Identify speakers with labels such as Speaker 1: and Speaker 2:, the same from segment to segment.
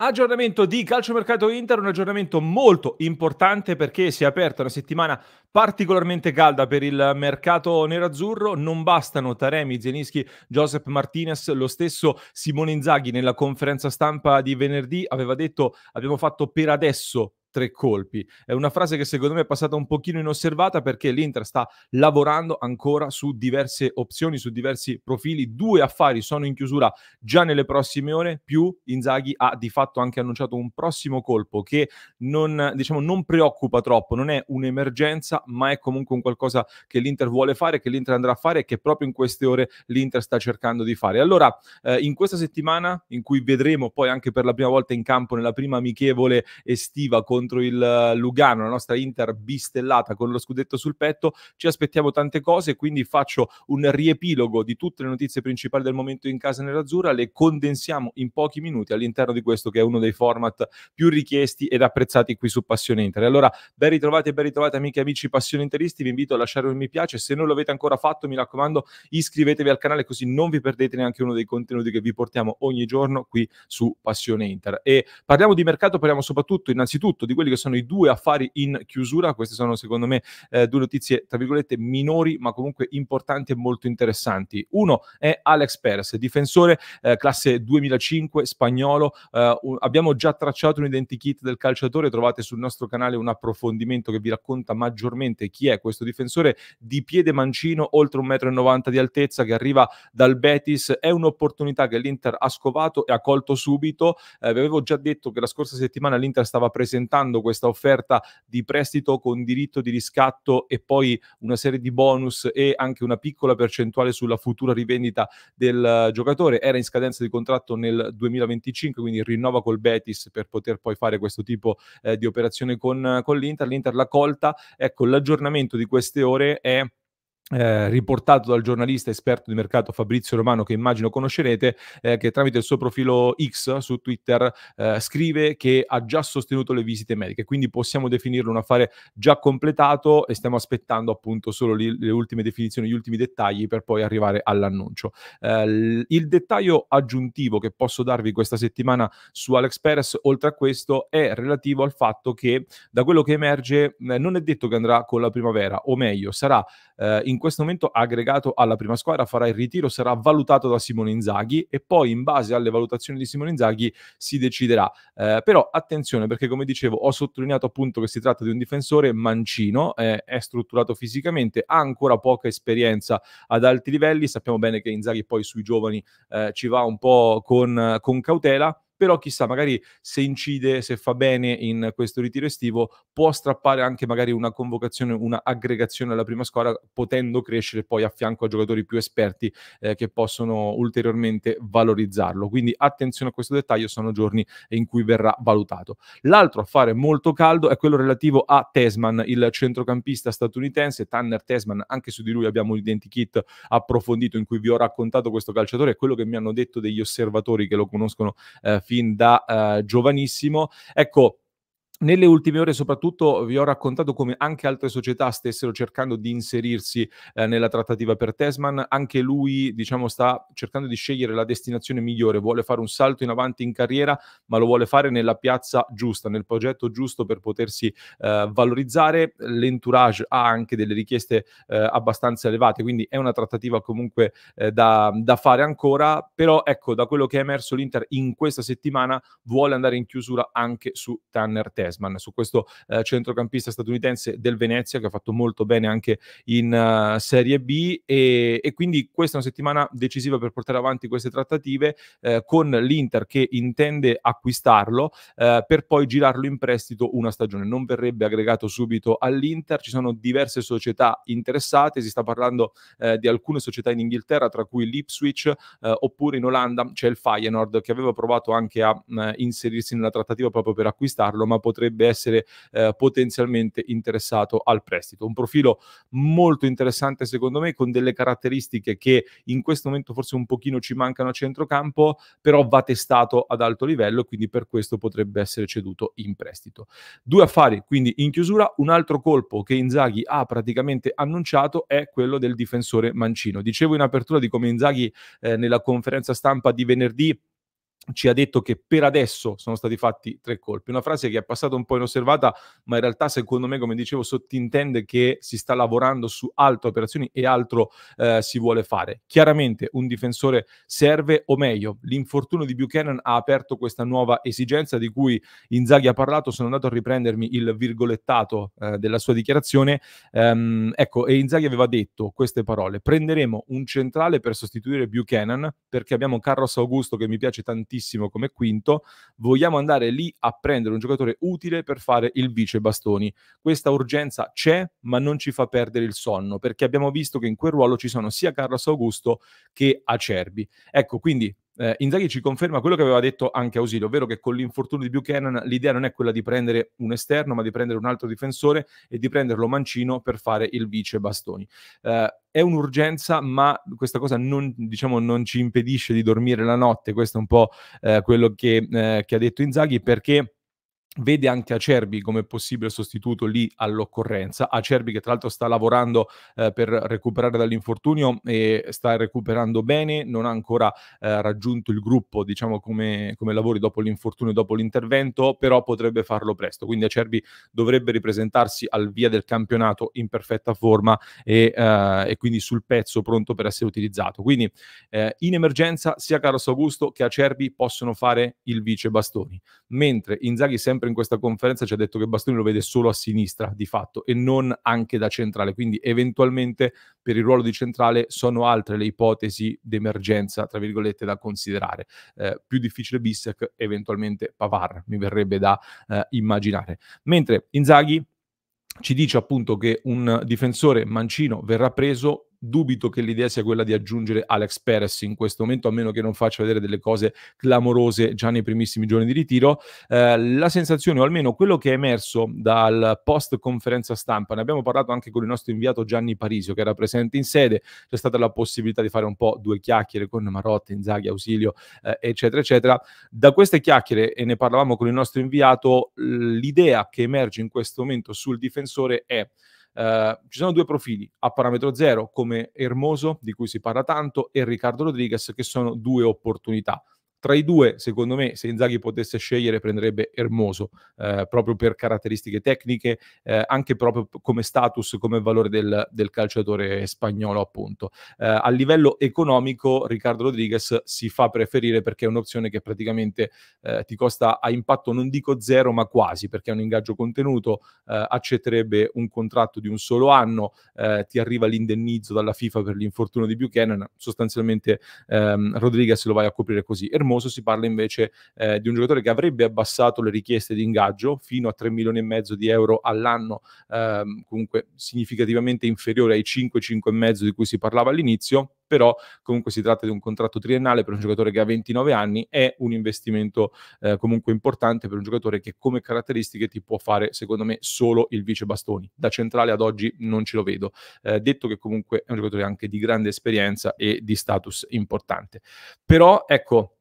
Speaker 1: Aggiornamento di calciomercato Inter, un aggiornamento molto importante perché si è aperta una settimana particolarmente calda per il mercato nerazzurro. Non bastano Taremi, Zienischi, Joseph Martinez, lo stesso Simone Inzaghi nella conferenza stampa di venerdì aveva detto abbiamo fatto per adesso tre colpi. È una frase che secondo me è passata un pochino inosservata perché l'Inter sta lavorando ancora su diverse opzioni, su diversi profili. Due affari sono in chiusura già nelle prossime ore, più Inzaghi ha di fatto anche annunciato un prossimo colpo che non, diciamo, non preoccupa troppo, non è un'emergenza, ma è comunque un qualcosa che l'Inter vuole fare, che l'Inter andrà a fare e che proprio in queste ore l'Inter sta cercando di fare. Allora, eh, in questa settimana in cui vedremo poi anche per la prima volta in campo nella prima amichevole estiva con contro il Lugano, la nostra Inter bistellata con lo scudetto sul petto. Ci aspettiamo tante cose, quindi faccio un riepilogo di tutte le notizie principali del momento in casa nerazzurra, le condensiamo in pochi minuti all'interno di questo che è uno dei format più richiesti ed apprezzati qui su Passione Inter. Allora, ben ritrovati e ben ritrovati amiche e amici Passione Interisti, vi invito a lasciare un mi piace, se non l'avete ancora fatto mi raccomando iscrivetevi al canale così non vi perdete neanche uno dei contenuti che vi portiamo ogni giorno qui su Passione Inter. E parliamo di mercato, parliamo soprattutto innanzitutto di quelli che sono i due affari in chiusura. Queste sono, secondo me, eh, due notizie, tra virgolette, minori, ma comunque importanti e molto interessanti. Uno è Alex Perez, difensore eh, classe 2005, spagnolo. Eh, un, abbiamo già tracciato un identikit del calciatore, trovate sul nostro canale un approfondimento che vi racconta maggiormente chi è questo difensore di piede mancino, oltre 1,90 m di altezza, che arriva dal Betis. È un'opportunità che l'Inter ha scovato e ha colto subito. Eh, vi avevo già detto che la scorsa settimana l'Inter stava presentando sfruttando questa offerta di prestito con diritto di riscatto e poi una serie di bonus e anche una piccola percentuale sulla futura rivendita del eh, giocatore. Era in scadenza di contratto nel 2025, quindi rinnova col Betis per poter poi fare questo tipo eh, di operazione con, eh, con l'Inter. L'Inter l'ha colta. Ecco, l'aggiornamento di queste ore è eh, riportato dal giornalista esperto di mercato Fabrizio Romano, che immagino conoscerete, eh, che tramite il suo profilo X su Twitter eh, scrive che ha già sostenuto le visite mediche, quindi possiamo definirlo un affare già completato e stiamo aspettando appunto solo li, le ultime definizioni, gli ultimi dettagli per poi arrivare all'annuncio. L- eh, il dettaglio aggiuntivo che posso darvi questa settimana su Alex Perez, oltre a questo, è relativo al fatto che da quello che emerge eh, non è detto che andrà con la primavera, o meglio, sarà eh, in in questo momento aggregato alla prima squadra, farà il ritiro, sarà valutato da Simone Inzaghi e poi in base alle valutazioni di Simone Inzaghi si deciderà. Eh, però attenzione perché come dicevo ho sottolineato appunto che si tratta di un difensore mancino, eh, è strutturato fisicamente, ha ancora poca esperienza ad alti livelli, sappiamo bene che Inzaghi poi sui giovani eh, ci va un po' con, con cautela però chissà, magari se incide, se fa bene in questo ritiro estivo, può strappare anche magari una convocazione, una aggregazione alla prima squadra, potendo crescere poi a fianco a giocatori più esperti eh, che possono ulteriormente valorizzarlo. Quindi attenzione a questo dettaglio, sono giorni in cui verrà valutato. L'altro affare molto caldo è quello relativo a Tesman, il centrocampista statunitense, Tanner Tesman, anche su di lui abbiamo un identikit approfondito in cui vi ho raccontato questo calciatore, è quello che mi hanno detto degli osservatori che lo conoscono eh, fin da eh, giovanissimo. Ecco, nelle ultime ore soprattutto vi ho raccontato come anche altre società stessero cercando di inserirsi eh, nella trattativa per Tesman, anche lui diciamo, sta cercando di scegliere la destinazione migliore, vuole fare un salto in avanti in carriera, ma lo vuole fare nella piazza giusta, nel progetto giusto per potersi eh, valorizzare. L'entourage ha anche delle richieste eh, abbastanza elevate, quindi è una trattativa comunque eh, da, da fare ancora, però ecco da quello che è emerso l'Inter in questa settimana vuole andare in chiusura anche su Tanner Tesman. Chesman, su questo eh, centrocampista statunitense del Venezia che ha fatto molto bene anche in uh, Serie B e, e, quindi questa è una settimana decisiva per portare avanti queste trattative eh, con l'Inter che intende acquistarlo eh, per poi girarlo in prestito una stagione. Non verrebbe aggregato subito all'Inter, ci sono diverse società interessate, si sta parlando eh, di alcune società in Inghilterra tra cui l'Ipswich eh, oppure in Olanda c'è il Feyenoord che aveva provato anche a inserirsi nella trattativa proprio per acquistarlo ma potrebbe potrebbe essere eh, potenzialmente interessato al prestito. Un profilo molto interessante secondo me con delle caratteristiche che in questo momento forse un pochino ci mancano a centrocampo, però va testato ad alto livello, quindi per questo potrebbe essere ceduto in prestito. Due affari, quindi in chiusura un altro colpo che Inzaghi ha praticamente annunciato è quello del difensore Mancino. Dicevo in apertura di come Inzaghi eh, nella conferenza stampa di venerdì ci ha detto che per adesso sono stati fatti tre colpi. Una frase che è passata un po' inosservata, ma in realtà secondo me, come dicevo, sottintende che si sta lavorando su altre operazioni e altro eh, si vuole fare. Chiaramente un difensore serve, o meglio, l'infortunio di Buchanan ha aperto questa nuova esigenza di cui Inzaghi ha parlato, sono andato a riprendermi il virgolettato eh, della sua dichiarazione. Ehm, ecco, e Inzaghi aveva detto queste parole, prenderemo un centrale per sostituire Buchanan perché abbiamo Carlos Augusto che mi piace tantissimo tantissimo come quinto, vogliamo andare lì a prendere un giocatore utile per fare il vice bastoni. Questa urgenza c'è, ma non ci fa perdere il sonno, perché abbiamo visto che in quel ruolo ci sono sia Carlos Augusto che Acerbi. Ecco, quindi eh, Inzaghi ci conferma quello che aveva detto anche Ausilio, ovvero che con l'infortunio di Buchanan l'idea non è quella di prendere un esterno, ma di prendere un altro difensore e di prenderlo mancino per fare il vice Bastoni. Eh, è un'urgenza, ma questa cosa non, diciamo, non, ci impedisce di dormire la notte, questo è un po' eh, quello che, eh, che ha detto Inzaghi, perché vede anche Acerbi come possibile sostituto lì all'occorrenza. Acerbi che tra l'altro sta lavorando eh, per recuperare dall'infortunio e sta recuperando bene, non ha ancora eh, raggiunto il gruppo diciamo come, come lavori dopo l'infortunio, dopo l'intervento, però potrebbe farlo presto. Quindi Acerbi dovrebbe ripresentarsi al via del campionato in perfetta forma e, eh, e quindi sul pezzo pronto per essere utilizzato. Quindi eh, in emergenza sia Carlos Augusto che Acerbi possono fare il vice bastoni, mentre Inzaghi sempre sempre in questa conferenza ci ha detto che Bastoni lo vede solo a sinistra di fatto e non anche da centrale, quindi eventualmente per il ruolo di centrale sono altre le ipotesi d'emergenza, tra virgolette, da considerare. Eh, più difficile Bissec, eventualmente Pavar, mi verrebbe da eh, immaginare. Mentre Inzaghi ci dice appunto che un difensore mancino verrà preso dubito che l'idea sia quella di aggiungere Alex Perez in questo momento, a meno che non faccia vedere delle cose clamorose già nei primissimi giorni di ritiro. Eh, la sensazione, o almeno quello che è emerso dal post conferenza stampa, ne abbiamo parlato anche con il nostro inviato Gianni Parisio, che era presente in sede, c'è stata la possibilità di fare un po' due chiacchiere con Marotti, Inzaghi, Ausilio, eh, eccetera, eccetera. Da queste chiacchiere, e ne parlavamo con il nostro inviato, l'idea che emerge in questo momento sul difensore è eh, ci sono due profili a parametro zero come Ermoso, di cui si parla tanto, e Riccardo Rodriguez, che sono due opportunità. Tra i due, secondo me, se Inzaghi potesse scegliere, prenderebbe Ermoso, eh, proprio per caratteristiche tecniche, eh, anche proprio come status, come valore del, del calciatore spagnolo, appunto. Eh, a livello economico, Riccardo Rodriguez si fa preferire perché è un'opzione che praticamente eh, ti costa a impatto, non dico zero, ma quasi, perché è un ingaggio contenuto, eh, accetterebbe un contratto di un solo anno, eh, ti arriva l'indennizzo dalla FIFA per l'infortunio di Buchanan, sostanzialmente ehm, Rodriguez lo vai a coprire così. Ermoso Cremoso si parla invece eh, di un giocatore che avrebbe abbassato le richieste di ingaggio fino a 3 milioni e mezzo di euro all'anno, ehm, comunque significativamente inferiore ai 5, 5 e mezzo di cui si parlava all'inizio, però comunque si tratta di un contratto triennale per un giocatore che ha 29 anni, è un investimento eh, comunque importante per un giocatore che come caratteristiche ti può fare secondo me solo il vice bastoni. Da centrale ad oggi non ce lo vedo, eh, detto che comunque è un giocatore anche di grande esperienza e di status importante. Però ecco,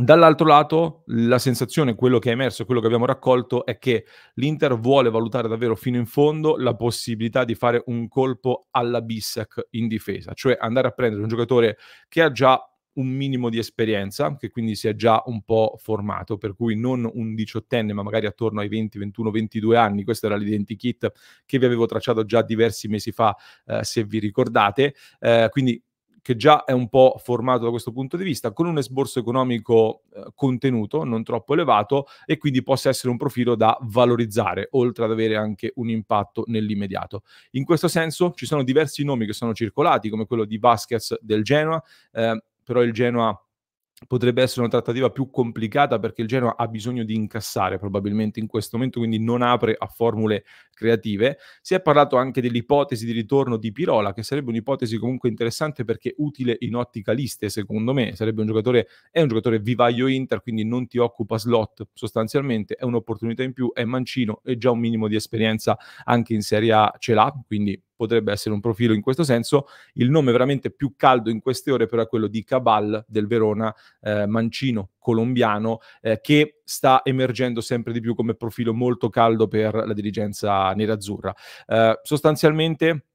Speaker 1: Dall'altro lato, la sensazione, quello che è emerso, quello che abbiamo raccolto, è che l'Inter vuole valutare davvero fino in fondo la possibilità di fare un colpo alla Bissec in difesa, cioè andare a prendere un giocatore che ha già un minimo di esperienza, che quindi si è già un po' formato, per cui non un diciottenne, ma magari attorno ai 20, 21, 22 anni. Questo era l'identikit che vi avevo tracciato già diversi mesi fa, eh, se vi ricordate. Eh, quindi che già è un po' formato da questo punto di vista, con un esborso economico eh, contenuto, non troppo elevato, e quindi possa essere un profilo da valorizzare, oltre ad avere anche un impatto nell'immediato. In questo senso ci sono diversi nomi che sono circolati, come quello di Vasquez del Genoa, eh, però il Genoa potrebbe essere una trattativa più complicata perché il Genoa ha bisogno di incassare probabilmente in questo momento, quindi non apre a formule creative. Si è parlato anche dell'ipotesi di ritorno di Pirola, che sarebbe un'ipotesi comunque interessante perché utile in ottica liste, secondo me. Sarebbe un giocatore, è un giocatore vivaio Inter, quindi non ti occupa slot sostanzialmente, è un'opportunità in più, è mancino e già un minimo di esperienza anche in Serie A ce l'ha, quindi potrebbe essere un profilo in questo senso. Il nome veramente più caldo in queste ore però è quello di Cabal del Verona, eh, mancino colombiano, eh, che sta emergendo sempre di più come profilo molto caldo per la dirigenza nerazzurra. Eh, sostanzialmente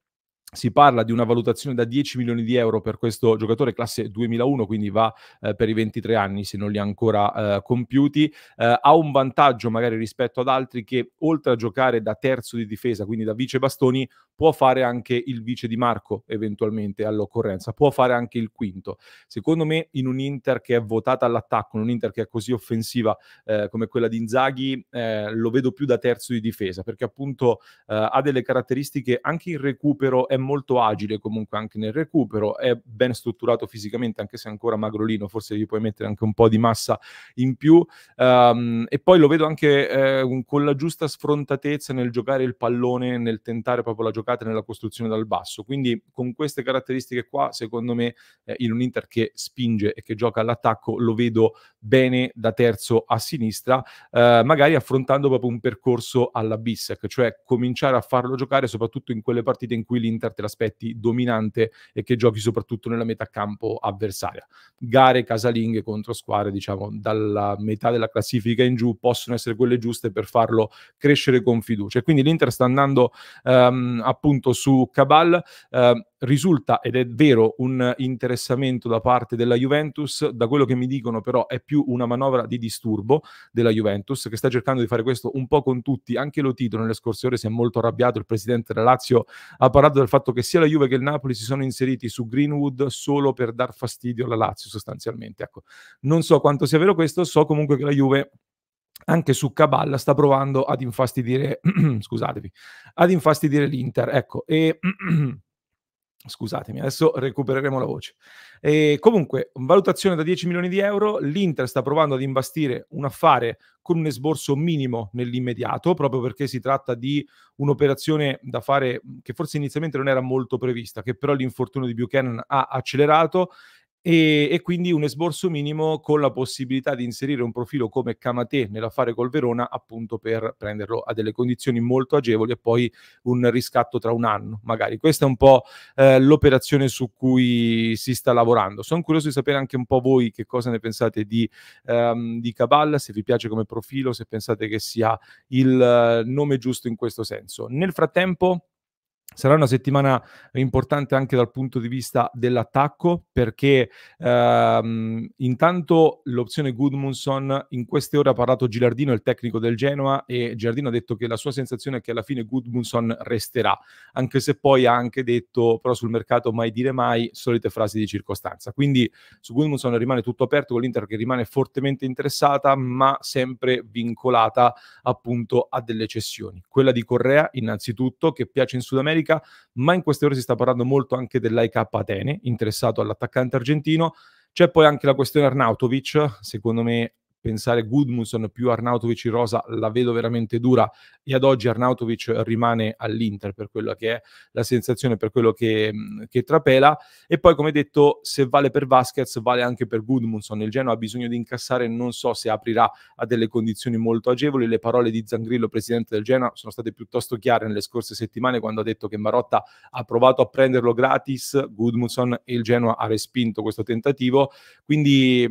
Speaker 1: si parla di una valutazione da 10 milioni di euro per questo giocatore classe 2001, quindi va eh, per i 23 anni se non li ha ancora eh, compiuti. Eh, ha un vantaggio magari rispetto ad altri che oltre a giocare da terzo di difesa, quindi da vice bastoni, può fare anche il vice di Marco eventualmente all'occorrenza, può fare anche il quinto. Secondo me in un Inter che è votata all'attacco, in un Inter che è così offensiva eh, come quella di Inzaghi, eh, lo vedo più da terzo di difesa perché appunto eh, ha delle caratteristiche anche in recupero, è molto agile comunque anche nel recupero, è ben strutturato fisicamente anche se ancora magrolino, forse gli puoi mettere anche un po' di massa in più um, e poi lo vedo anche eh, con la giusta sfrontatezza nel giocare il pallone, nel tentare proprio la giocata nella costruzione dal basso, quindi con queste caratteristiche qua secondo me eh, in un Inter che spinge e che gioca all'attacco lo vedo bene da terzo a sinistra, eh, magari affrontando proprio un percorso alla Bissec, cioè cominciare a farlo giocare soprattutto in quelle partite in cui l'Inter te l'aspetti dominante e che giochi soprattutto nella metà campo avversaria. Gare casalinghe contro squadre, diciamo, dalla metà della classifica in giù possono essere quelle giuste per farlo crescere con fiducia. Quindi l'Inter sta andando ehm, appunto su Cabal. Ehm, risulta, ed è vero, un interessamento da parte della Juventus, da quello che mi dicono però è più una manovra di disturbo della Juventus, che sta cercando di fare questo un po' con tutti, anche lo Tito nelle scorse ore si è molto arrabbiato, il presidente della Lazio ha parlato del fatto che sia la Juve che il Napoli si sono inseriti su Greenwood solo per dar fastidio alla Lazio sostanzialmente, ecco. Non so quanto sia vero questo, so comunque che la Juve anche su Caballa sta provando ad infastidire, scusatevi, ad infastidire l'Inter, ecco, e Scusatemi, adesso recupereremo la voce. E comunque, valutazione da 10 milioni di euro, l'Inter sta provando ad imbastire un affare con un esborso minimo nell'immediato, proprio perché si tratta di un'operazione da fare che forse inizialmente non era molto prevista, che però l'infortunio di Buchanan ha accelerato e, e, quindi un esborso minimo con la possibilità di inserire un profilo come Camate nell'affare col Verona appunto per prenderlo a delle condizioni molto agevoli e poi un riscatto tra un anno magari. Questa è un po' eh, l'operazione su cui si sta lavorando. Sono curioso di sapere anche un po' voi che cosa ne pensate di, ehm, di Caballa, se vi piace come profilo, se pensate che sia il eh, nome giusto in questo senso. Nel frattempo Sarà una settimana importante anche dal punto di vista dell'attacco perché ehm, intanto l'opzione Goodmunson in queste ore ha parlato Gilardino, il tecnico del Genoa, e Gilardino ha detto che la sua sensazione è che alla fine Goodmunson resterà, anche se poi ha anche detto però sul mercato mai dire mai, solite frasi di circostanza. Quindi su Goodmunson rimane tutto aperto con l'Inter che rimane fortemente interessata ma sempre vincolata appunto a delle cessioni. Quella di Correa innanzitutto che piace in Sud America Repubblica, ma in queste ore si sta parlando molto anche dell'AIK Atene, interessato all'attaccante argentino. C'è poi anche la questione Arnautovic, secondo me pensare Gudmundsson più Arnautovic in rosa la vedo veramente dura e ad oggi Arnautovic rimane all'Inter per quella che è la sensazione, per quello che, che trapela e poi come detto se vale per Vasquez vale anche per Gudmundsson, il Genoa ha bisogno di incassare non so se aprirà a delle condizioni molto agevoli, le parole di Zangrillo presidente del Genoa sono state piuttosto chiare nelle scorse settimane quando ha detto che Marotta ha provato a prenderlo gratis, Gudmundsson e il Genoa ha respinto questo tentativo, quindi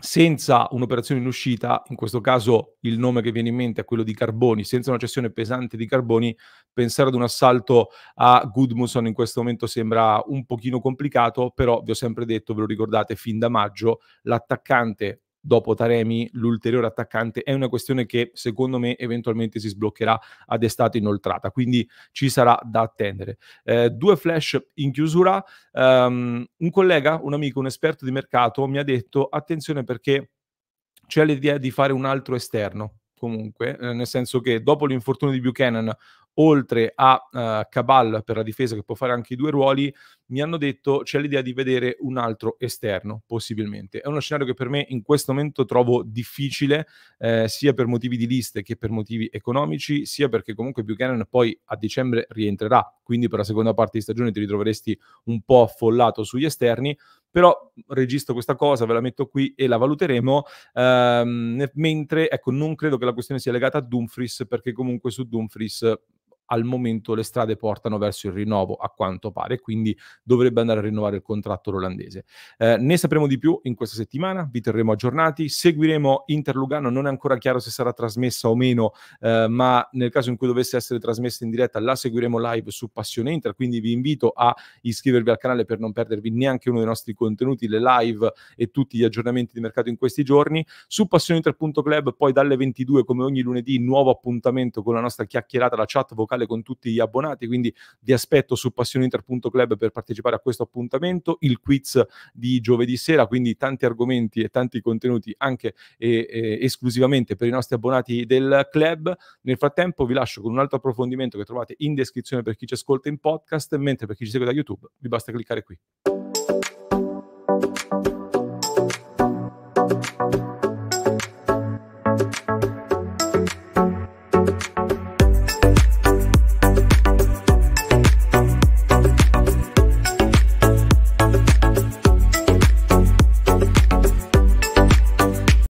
Speaker 1: senza un'operazione in uscita, in questo caso il nome che viene in mente è quello di Carboni, senza una cessione pesante di Carboni, pensare ad un assalto a Goodmanson in questo momento sembra un pochino complicato, però vi ho sempre detto, ve lo ricordate fin da maggio, l'attaccante dopo Taremi l'ulteriore attaccante è una questione che secondo me eventualmente si sbloccherà ad estate inoltrata, quindi ci sarà da attendere. Eh, due flash in chiusura, um, un collega, un amico, un esperto di mercato mi ha detto attenzione perché c'è l'idea di fare un altro esterno, comunque, eh, nel senso che dopo l'infortunio di Buchanan oltre a uh, Cabal per la difesa che può fare anche i due ruoli, mi hanno detto c'è l'idea di vedere un altro esterno, possibilmente. È uno scenario che per me in questo momento trovo difficile, eh, sia per motivi di liste che per motivi economici, sia perché comunque Buchanan poi a dicembre rientrerà, quindi per la seconda parte di stagione ti ritroveresti un po' affollato sugli esterni, però registro questa cosa, ve la metto qui e la valuteremo, ehm, mentre ecco, non credo che la questione sia legata a Dumfries, perché comunque su Dumfries al momento le strade portano verso il rinnovo, a quanto pare, quindi dovrebbe andare a rinnovare il contratto l'olandese. Eh, ne sapremo di più in questa settimana, vi terremo aggiornati, seguiremo Inter Lugano, non è ancora chiaro se sarà trasmessa o meno, eh, ma nel caso in cui dovesse essere trasmessa in diretta la seguiremo live su Passione Inter, quindi vi invito a iscrivervi al canale per non perdervi neanche uno dei nostri contenuti, le live e tutti gli aggiornamenti di mercato in questi giorni. Su Passione passioneinter.club poi dalle 22 come ogni lunedì nuovo appuntamento con la nostra chiacchierata, la chat vocale locale con tutti gli abbonati, quindi vi aspetto su passioneinter.club per partecipare a questo appuntamento, il quiz di giovedì sera, quindi tanti argomenti e tanti contenuti anche e, eh, esclusivamente per i nostri abbonati del club. Nel frattempo vi lascio con un altro approfondimento che trovate in descrizione per chi ci ascolta in podcast, mentre per chi ci segue da YouTube vi basta cliccare qui.